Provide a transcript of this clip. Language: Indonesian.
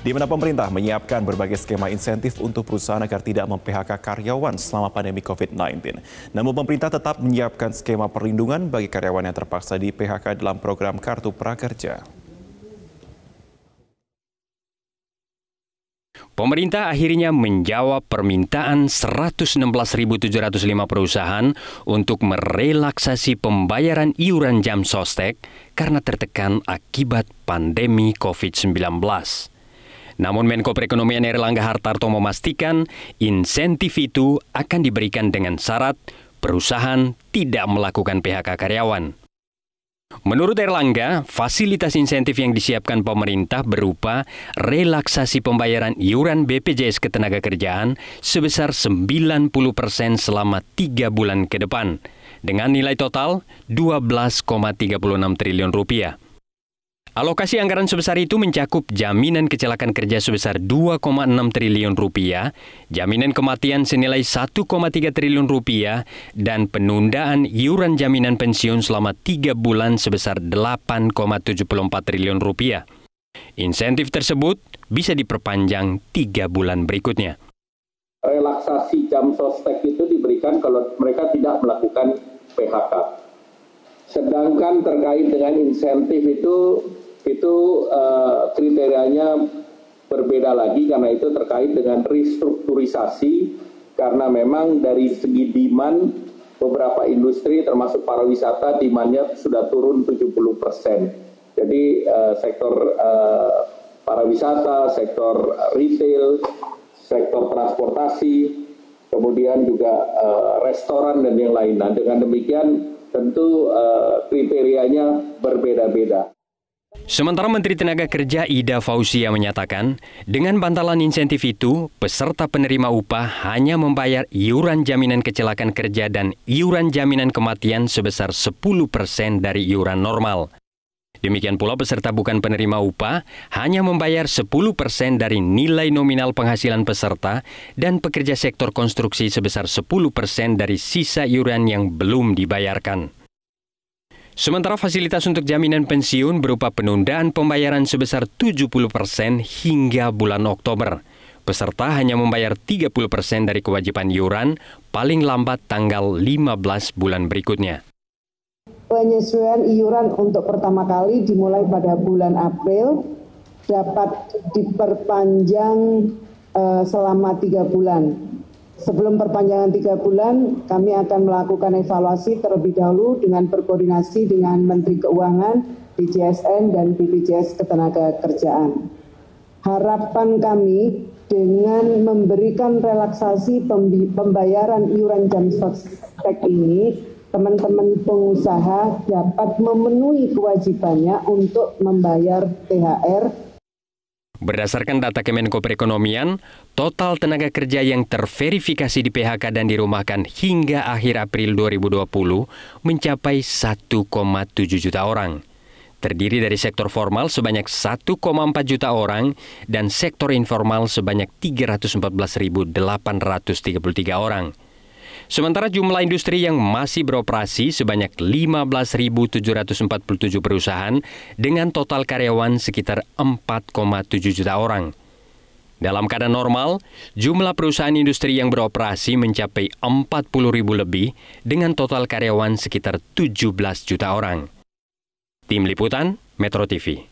Di mana pemerintah menyiapkan berbagai skema insentif untuk perusahaan agar tidak memphk karyawan selama pandemi COVID-19. Namun pemerintah tetap menyiapkan skema perlindungan bagi karyawan yang terpaksa di PHK dalam program Kartu Prakerja. Pemerintah akhirnya menjawab permintaan 116.705 perusahaan untuk merelaksasi pembayaran iuran jam sostek karena tertekan akibat pandemi COVID-19. Namun Menko Perekonomian Erlangga Hartarto memastikan insentif itu akan diberikan dengan syarat perusahaan tidak melakukan PHK karyawan. Menurut Erlangga, fasilitas insentif yang disiapkan pemerintah berupa relaksasi pembayaran iuran BPJS Ketenagakerjaan sebesar 90% selama 3 bulan ke depan dengan nilai total 12,36 triliun rupiah. Alokasi anggaran sebesar itu mencakup jaminan kecelakaan kerja sebesar 2,6 triliun rupiah, jaminan kematian senilai 1,3 triliun rupiah, dan penundaan iuran jaminan pensiun selama 3 bulan sebesar 8,74 triliun rupiah. Insentif tersebut bisa diperpanjang 3 bulan berikutnya. Relaksasi jam sostek itu diberikan kalau mereka tidak melakukan PHK Sedangkan terkait dengan insentif itu itu uh, kriterianya berbeda lagi karena itu terkait dengan restrukturisasi karena memang dari segi demand beberapa industri termasuk pariwisata demandnya sudah turun 70 persen. Jadi uh, sektor uh, pariwisata, sektor retail, sektor transportasi, kemudian juga uh, restoran dan yang lain. Nah dengan demikian tentu eh, kriterianya berbeda-beda. Sementara Menteri Tenaga Kerja Ida Fauzia menyatakan, dengan bantalan insentif itu, peserta penerima upah hanya membayar iuran jaminan kecelakaan kerja dan iuran jaminan kematian sebesar 10% dari iuran normal. Demikian pula peserta bukan penerima upah hanya membayar 10% persen dari nilai nominal penghasilan peserta dan pekerja sektor konstruksi sebesar 10% persen dari sisa iuran yang belum dibayarkan. Sementara fasilitas untuk jaminan pensiun berupa penundaan pembayaran sebesar 70% persen hingga bulan Oktober. Peserta hanya membayar 30% persen dari kewajiban iuran paling lambat tanggal 15 bulan berikutnya penyesuaian iuran untuk pertama kali dimulai pada bulan April dapat diperpanjang uh, selama tiga bulan. Sebelum perpanjangan tiga bulan, kami akan melakukan evaluasi terlebih dahulu dengan berkoordinasi dengan Menteri Keuangan, BJSN, dan BPJS Ketenagakerjaan. Harapan kami dengan memberikan relaksasi pembayaran iuran jam praktek ini teman-teman pengusaha dapat memenuhi kewajibannya untuk membayar THR Berdasarkan data Kemenko Perekonomian, total tenaga kerja yang terverifikasi di PHK dan dirumahkan hingga akhir April 2020 mencapai 1,7 juta orang. Terdiri dari sektor formal sebanyak 1,4 juta orang dan sektor informal sebanyak 314.833 orang. Sementara jumlah industri yang masih beroperasi sebanyak 15.747 perusahaan dengan total karyawan sekitar 4,7 juta orang. Dalam keadaan normal, jumlah perusahaan industri yang beroperasi mencapai 40 ribu lebih dengan total karyawan sekitar 17 juta orang. Tim Liputan, Metro TV.